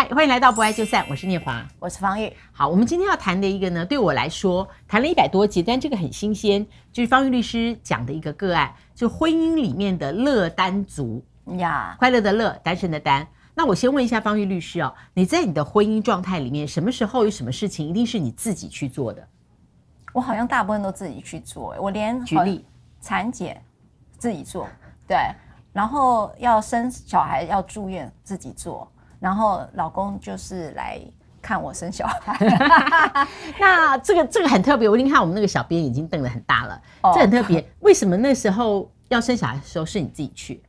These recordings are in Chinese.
嗨，欢迎来到《不爱就散》，我是念华，我是方玉。好，我们今天要谈的一个呢，对我来说谈了一百多集，但这个很新鲜，就是方玉律师讲的一个个案，就婚姻里面的乐单族呀，快乐的乐，单身的单。那我先问一下方玉律师哦，你在你的婚姻状态里面，什么时候有什么事情一定是你自己去做的？我好像大部分都自己去做，我连举例产检自己做，对，然后要生小孩要住院自己做。然后老公就是来看我生小孩，那这个这个很特别，我已经看我们那个小编已经瞪得很大了，这很特别。为什么那时候要生小孩的时候是你自己去？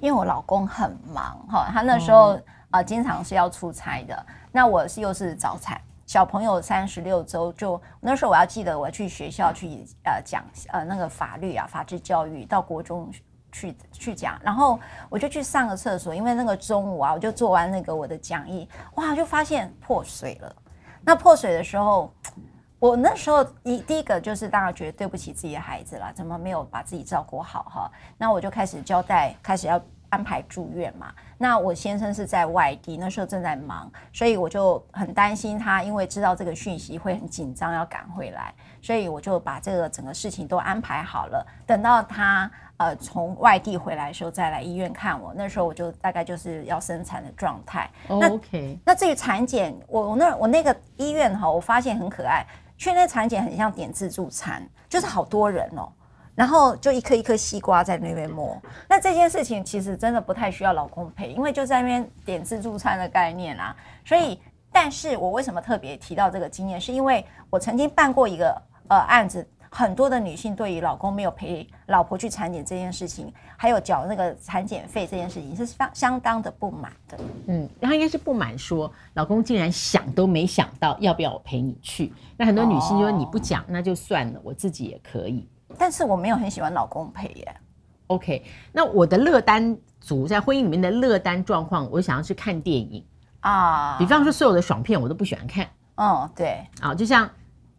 因为我老公很忙哈，他那时候啊经常是要出差的。那我是又是早产，小朋友三十六周就那时候我要记得我要去学校去呃讲呃那个法律啊法治教育到国中。去去讲，然后我就去上个厕所，因为那个中午啊，我就做完那个我的讲义，哇，就发现破水了。那破水的时候，我那时候一第一个就是大家觉得对不起自己的孩子了，怎么没有把自己照顾好哈？那我就开始交代，开始要。安排住院嘛？那我先生是在外地，那时候正在忙，所以我就很担心他，因为知道这个讯息会很紧张，要赶回来，所以我就把这个整个事情都安排好了。等到他呃从外地回来的时候再来医院看我，那时候我就大概就是要生产的状态。OK。那至于产检，我我那我那个医院哈，我发现很可爱，去那产检很像点自助餐，就是好多人哦。然后就一颗一颗西瓜在那边摸，那这件事情其实真的不太需要老公陪，因为就在那边点自助餐的概念啦。所以，但是我为什么特别提到这个经验，是因为我曾经办过一个呃案子，很多的女性对于老公没有陪老婆去产检这件事情，还有缴那个产检费这件事情是相相当的不满的。嗯，然后应该是不满说，老公竟然想都没想到要不要我陪你去。那很多女性就说你不讲那就算了，我自己也可以。但是我没有很喜欢老公陪耶。OK，那我的乐单族在婚姻里面的乐单状况，我想要去看电影啊。比方说所有的爽片我都不喜欢看。哦，对。啊，就像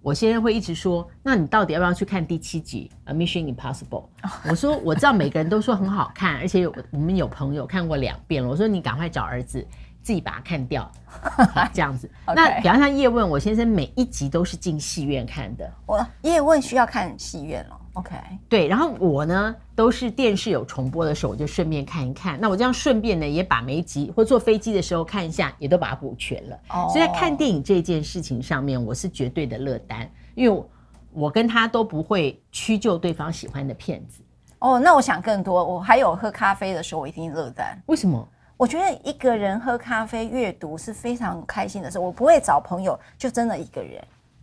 我先生会一直说，那你到底要不要去看第七集《A Mission Impossible》？我说我知道每个人都说很好看，而且我们有朋友看过两遍了。我说你赶快找儿子自己把它看掉，这样子。那比方像叶问，我先生每一集都是进戏院看的。我叶问需要看戏院了。OK，对，然后我呢都是电视有重播的时候，我就顺便看一看。那我这样顺便呢，也把没集或坐飞机的时候看一下，也都把它补全了。哦，所以在看电影这件事情上面，我是绝对的乐单，因为我跟他都不会屈就对方喜欢的片子。哦，那我想更多，我还有喝咖啡的时候，我一定乐单。为什么？我觉得一个人喝咖啡阅读是非常开心的事。我不会找朋友，就真的一个人。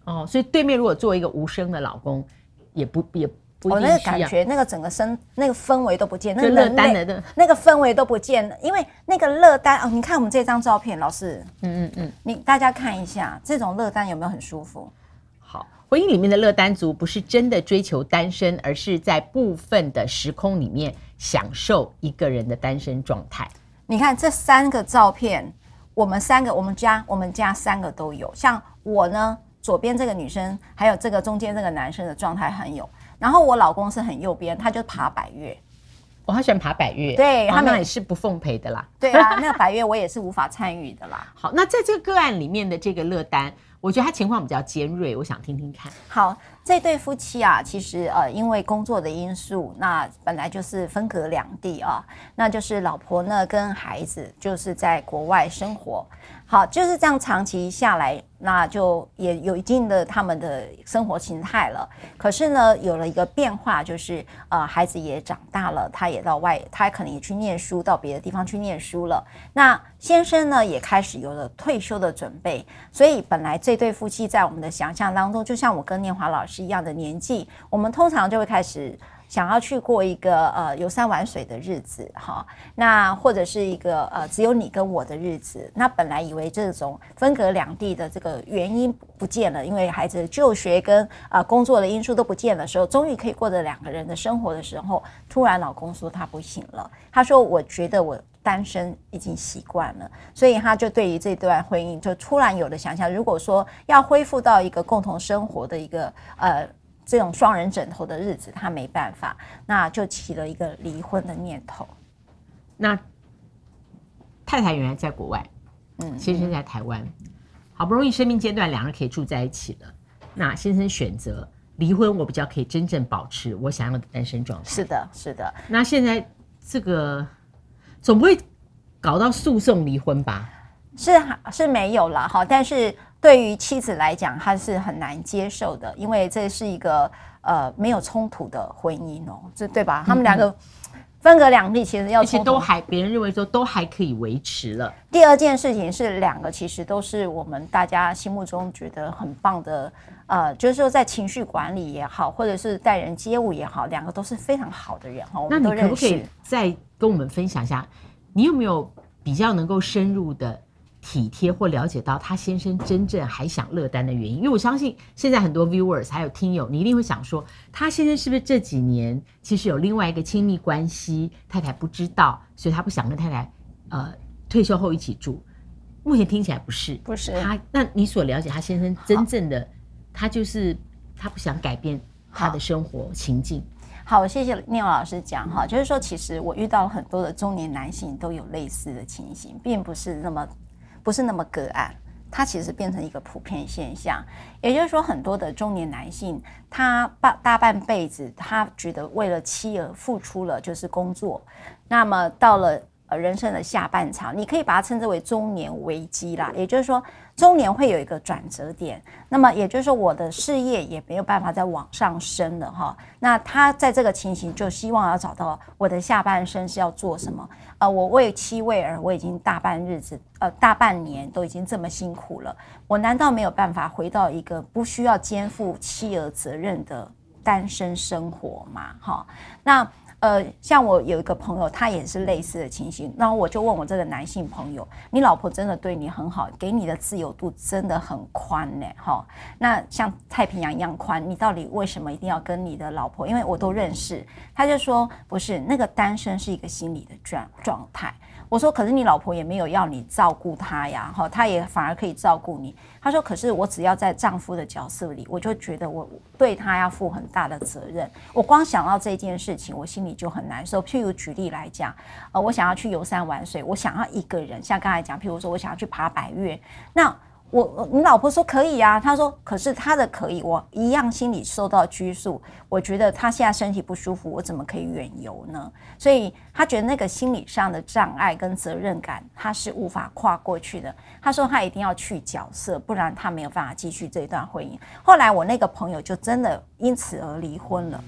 哦，所以对面如果做一个无声的老公，也不也。我那个感觉，那个整个身那个氛围都不见，那个乐单的那个氛围都不见了，因为那个乐单哦，你看我们这张照片，老师，嗯嗯嗯，你大家看一下，这种乐单有没有很舒服？好，回忆里面的乐单族不是真的追求单身，而是在部分的时空里面享受一个人的单身状态。你看这三个照片，我们三个，我们家我们家三个都有，像我呢，左边这个女生，还有这个中间这个男生的状态很有。然后我老公是很右边，他就爬百越。我好喜欢爬百越，对，那也是不奉陪的啦。对啊，那个百越我也是无法参与的啦。好，那在这个个案里面的这个乐丹，我觉得他情况比较尖锐，我想听听看。好。这对夫妻啊，其实呃，因为工作的因素，那本来就是分隔两地啊。那就是老婆呢跟孩子就是在国外生活，好就是这样长期下来，那就也有一定的他们的生活形态了。可是呢，有了一个变化，就是呃，孩子也长大了，他也到外，他可能也去念书到别的地方去念书了。那先生呢也开始有了退休的准备，所以本来这对夫妻在我们的想象当中，就像我跟念华老师。是一样的年纪，我们通常就会开始想要去过一个呃游山玩水的日子，哈，那或者是一个呃只有你跟我的日子。那本来以为这种分隔两地的这个原因不见了，因为孩子就学跟啊工作的因素都不见的时候，终于可以过着两个人的生活的时候，突然老公说他不行了，他说我觉得我。单身已经习惯了，所以他就对于这段婚姻就突然有了想象。如果说要恢复到一个共同生活的一个呃这种双人枕头的日子，他没办法，那就起了一个离婚的念头。那太太原来在国外，嗯，先生在台湾，好不容易生命阶段两人可以住在一起了，那先生选择离婚，我比较可以真正保持我想要的单身状态。是的，是的。那现在这个。总不会搞到诉讼离婚吧？是，是没有了哈。但是对于妻子来讲，她是很难接受的，因为这是一个呃没有冲突的婚姻哦，这对吧？他们两个分隔两地，其实要而且都还别人认为说都还可以维持了。第二件事情是，两个其实都是我们大家心目中觉得很棒的，呃，就是说在情绪管理也好，或者是待人接物也好，两个都是非常好的人哈。那你可不可以跟我们分享一下，你有没有比较能够深入的体贴或了解到他先生真正还想乐单的原因？因为我相信现在很多 viewers 还有听友，你一定会想说，他先生是不是这几年其实有另外一个亲密关系，太太不知道，所以他不想跟太太呃退休后一起住？目前听起来不是，不是他。那你所了解他先生真正的，他就是他不想改变他的生活情境。好，谢谢念老师讲哈，就是说，其实我遇到很多的中年男性都有类似的情形，并不是那么不是那么个案，它其实变成一个普遍现象。也就是说，很多的中年男性，他半大半辈子，他觉得为了妻儿付出了，就是工作，那么到了呃人生的下半场，你可以把它称之为中年危机啦。也就是说。中年会有一个转折点，那么也就是说，我的事业也没有办法再往上升了哈。那他在这个情形就希望要找到我的下半生是要做什么呃，我为妻为儿，我已经大半日子呃大半年都已经这么辛苦了，我难道没有办法回到一个不需要肩负妻儿责任的单身生活吗？哈，那。呃，像我有一个朋友，他也是类似的情形。那我就问我这个男性朋友：“你老婆真的对你很好，给你的自由度真的很宽呢，哈。那像太平洋一样宽，你到底为什么一定要跟你的老婆？”因为我都认识，他就说：“不是，那个单身是一个心理的状状态。”我说：“可是你老婆也没有要你照顾她呀，哈，她也反而可以照顾你。”他说：“可是我只要在丈夫的角色里，我就觉得我对她要负很大的责任。我光想到这件事情，我心里。”就很难受。譬如举例来讲，呃，我想要去游山玩水，我想要一个人。像刚才讲，譬如说我想要去爬百岳，那我我你老婆说可以啊，她说，可是她的可以，我一样心里受到拘束。我觉得她现在身体不舒服，我怎么可以远游呢？所以她觉得那个心理上的障碍跟责任感，她是无法跨过去的。她说她一定要去角色，不然她没有办法继续这段婚姻。后来我那个朋友就真的因此而离婚了。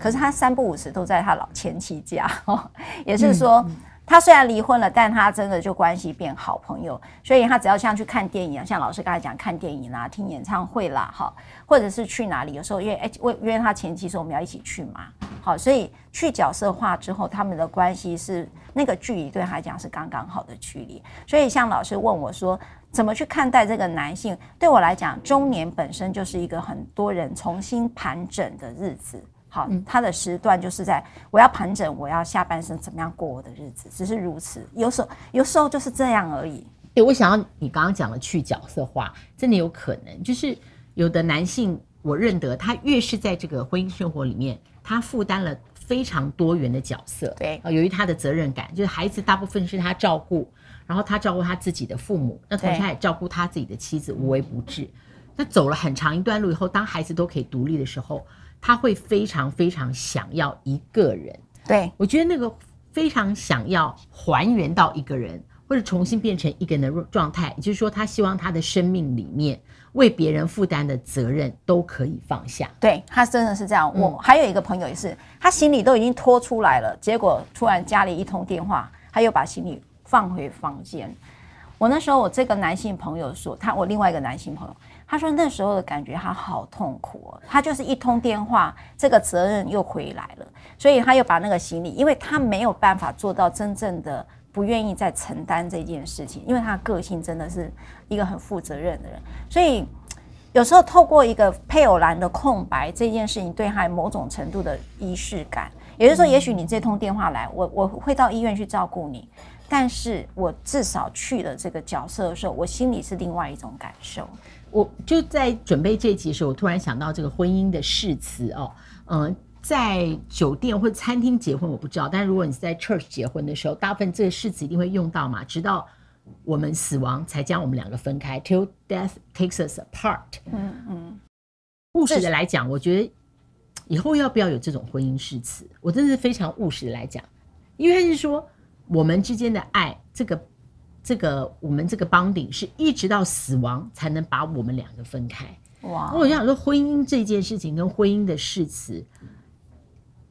可是他三不五时都在他老前妻家，也是说他虽然离婚了，但他真的就关系变好朋友。所以他只要像去看电影啊，像老师刚才讲看电影啦、听演唱会啦，哈，或者是去哪里？有时候因为哎，为因为他前妻说我们要一起去嘛，好，所以去角色化之后，他们的关系是那个距离对他来讲是刚刚好的距离。所以像老师问我说，怎么去看待这个男性？对我来讲，中年本身就是一个很多人重新盘整的日子。好，他的时段就是在我要盘整，我要下半生怎么样过我的日子，只是如此。有时有时候就是这样而已。对我想要你刚刚讲的去角色化，真的有可能，就是有的男性，我认得他越是在这个婚姻生活里面，他负担了非常多元的角色。对，由于他的责任感，就是孩子大部分是他照顾，然后他照顾他自己的父母，那同时他也照顾他自己的妻子，无微不至。那走了很长一段路以后，当孩子都可以独立的时候。他会非常非常想要一个人，对我觉得那个非常想要还原到一个人，或者重新变成一个人的状态，也就是说，他希望他的生命里面为别人负担的责任都可以放下。对他真的是这样。我还有一个朋友也是，他行李都已经拖出来了，结果突然家里一通电话，他又把行李放回房间。我那时候我这个男性朋友说，他我另外一个男性朋友。他说：“那时候的感觉，他好痛苦哦。他就是一通电话，这个责任又回来了，所以他又把那个行李，因为他没有办法做到真正的不愿意再承担这件事情。因为他个性真的是一个很负责任的人，所以有时候透过一个配偶栏的空白，这件事情对他某种程度的仪式感，也就是说，也许你这通电话来，我我会到医院去照顾你，但是我至少去了这个角色的时候，我心里是另外一种感受。”我就在准备这集的时，候，我突然想到这个婚姻的誓词哦，嗯，在酒店或餐厅结婚，我不知道。但如果你是在 church 结婚的时候，大部分这个誓词一定会用到嘛。直到我们死亡才将我们两个分开，till death takes us apart。嗯嗯。务实的来讲，我觉得以后要不要有这种婚姻誓词？我真是非常务实的来讲，因为是说我们之间的爱这个。这个我们这个邦顶是一直到死亡才能把我们两个分开。哇！我就想说，婚姻这件事情跟婚姻的誓词，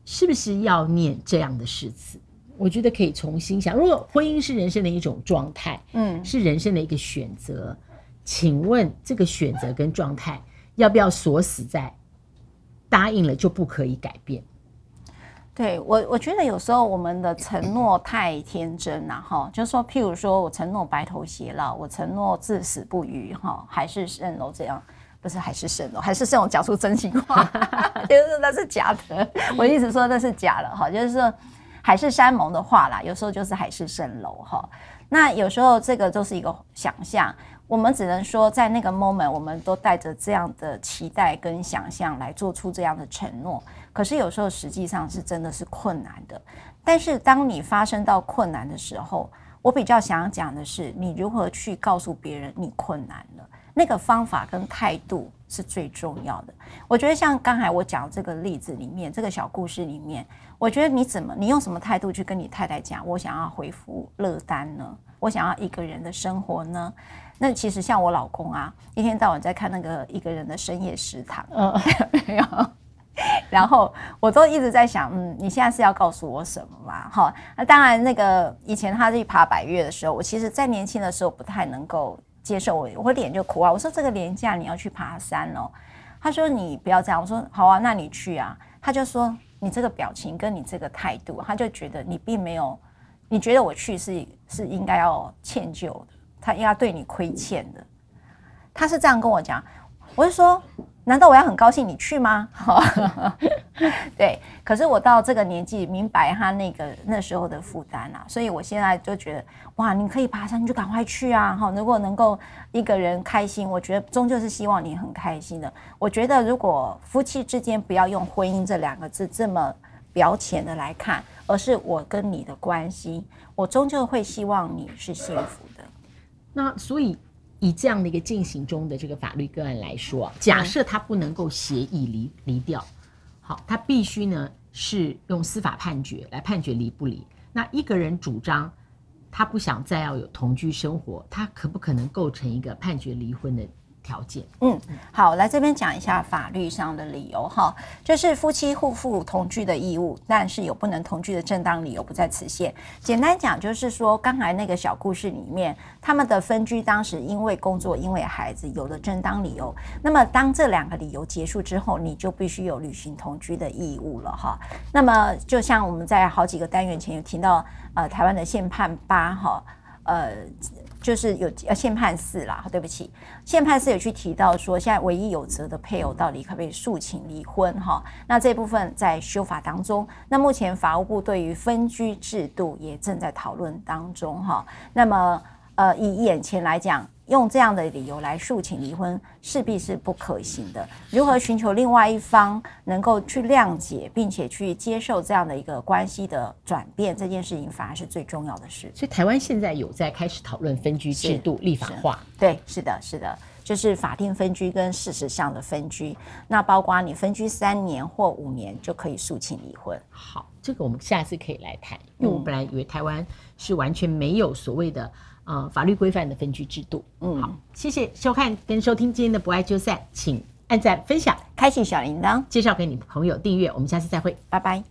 是不是要念这样的誓词？我觉得可以重新想。如果婚姻是人生的一种状态，嗯，是人生的一个选择，请问这个选择跟状态要不要锁死在答应了就不可以改变？对我，我觉得有时候我们的承诺太天真了哈，就说，譬如说我承诺白头偕老，我承诺至死不渝哈，海誓蜃楼这样，不是海誓蜃楼，还是这种讲出真心话，就是那是假的，我一直说那是假的哈，就是说海誓山盟的话啦，有时候就是海誓蜃楼哈，那有时候这个就是一个想象，我们只能说在那个 moment，我们都带着这样的期待跟想象来做出这样的承诺。可是有时候实际上是真的是困难的，但是当你发生到困难的时候，我比较想讲的是，你如何去告诉别人你困难了，那个方法跟态度是最重要的。我觉得像刚才我讲这个例子里面，这个小故事里面，我觉得你怎么，你用什么态度去跟你太太讲，我想要回复乐丹呢？我想要一个人的生活呢？那其实像我老公啊，一天到晚在看那个一个人的深夜食堂，嗯。然后我都一直在想，嗯，你现在是要告诉我什么嘛？哈，那当然，那个以前他去爬百越的时候，我其实在年轻的时候不太能够接受。我我脸就苦啊，我说这个廉价你要去爬山哦。他说你不要这样，我说好啊，那你去啊。他就说你这个表情跟你这个态度，他就觉得你并没有，你觉得我去是是应该要歉疚的，他应该对你亏欠的。他是这样跟我讲，我就说。难道我要很高兴你去吗？对，可是我到这个年纪，明白他那个那时候的负担啊，所以我现在就觉得，哇，你可以爬山，你就赶快去啊！哈，如果能够一个人开心，我觉得终究是希望你很开心的。我觉得如果夫妻之间不要用婚姻这两个字这么表浅的来看，而是我跟你的关系，我终究会希望你是幸福的。那所以。以这样的一个进行中的这个法律个案来说，假设他不能够协议离离掉，好，他必须呢是用司法判决来判决离不离。那一个人主张他不想再要有同居生活，他可不可能构成一个判决离婚的条件，嗯，好，来这边讲一下法律上的理由哈，就是夫妻互负同居的义务，但是有不能同居的正当理由不在此限。简单讲就是说，刚才那个小故事里面，他们的分居当时因为工作、因为孩子有了正当理由，那么当这两个理由结束之后，你就必须有履行同居的义务了哈。那么就像我们在好几个单元前有听到，呃，台湾的宪判八哈。呃，就是有呃，宪判四啦，对不起，宪判四有去提到说，现在唯一有责的配偶到底可不可以诉请离婚哈？那这部分在修法当中，那目前法务部对于分居制度也正在讨论当中哈。那么，呃，以眼前来讲。用这样的理由来诉请离婚，势必是不可行的。如何寻求另外一方能够去谅解，并且去接受这样的一个关系的转变，这件事情反而是最重要的事。所以，台湾现在有在开始讨论分居制度立法化。对，是的，是的，就是法定分居跟事实上的分居。那包括你分居三年或五年就可以诉请离婚。好，这个我们下次可以来谈。因为我本来以为台湾是完全没有所谓的。呃，法律规范的分居制度。嗯，好，谢谢收看跟收听今天的《不爱就散》，请按赞、分享、开启小铃铛，介绍给你朋友订阅。我们下次再会，拜拜。